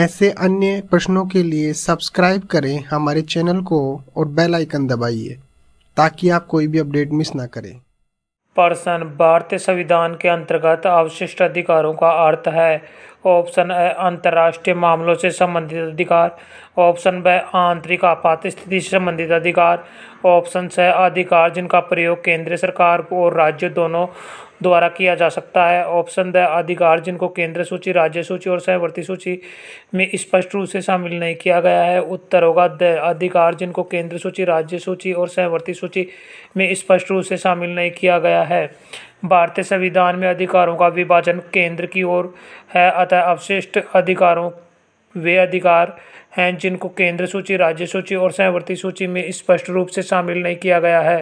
ऐसे अन्य प्रश्नों के लिए सब्सक्राइब करें हमारे चैनल को और बेल आइकन दबाइए ताकि आप कोई भी अपडेट मिस ना करें पर्सन भारतीय संविधान के अंतर्गत अवशिष्ट अधिकारों का अर्थ है ऑप्शन ए अंतर्राष्ट्रीय मामलों से संबंधित अधिकार ऑप्शन ब आंतरिक आपात स्थिति से संबंधित अधिकार ऑप्शन स अधिकार जिनका प्रयोग केंद्र सरकार और राज्य दोनों द्वारा किया जा सकता है ऑप्शन द अधिकार जिनको केंद्र सूची राज्य सूची और सहवर्ती सूची में स्पष्ट रूप से शामिल नहीं किया गया है उत्तर होगा द अधिकार जिनको केंद्र सूची राज्य सूची और सहवर्ती सूची में स्पष्ट रूप से शामिल नहीं किया गया है भारतीय संविधान में अधिकारों का विभाजन केंद्र की ओर है अतः अवशिष्ट अधिकारों वे अधिकार हैं जिनको केंद्र सूची राज्य सूची और सहवर्ती सूची में स्पष्ट रूप से शामिल नहीं किया गया है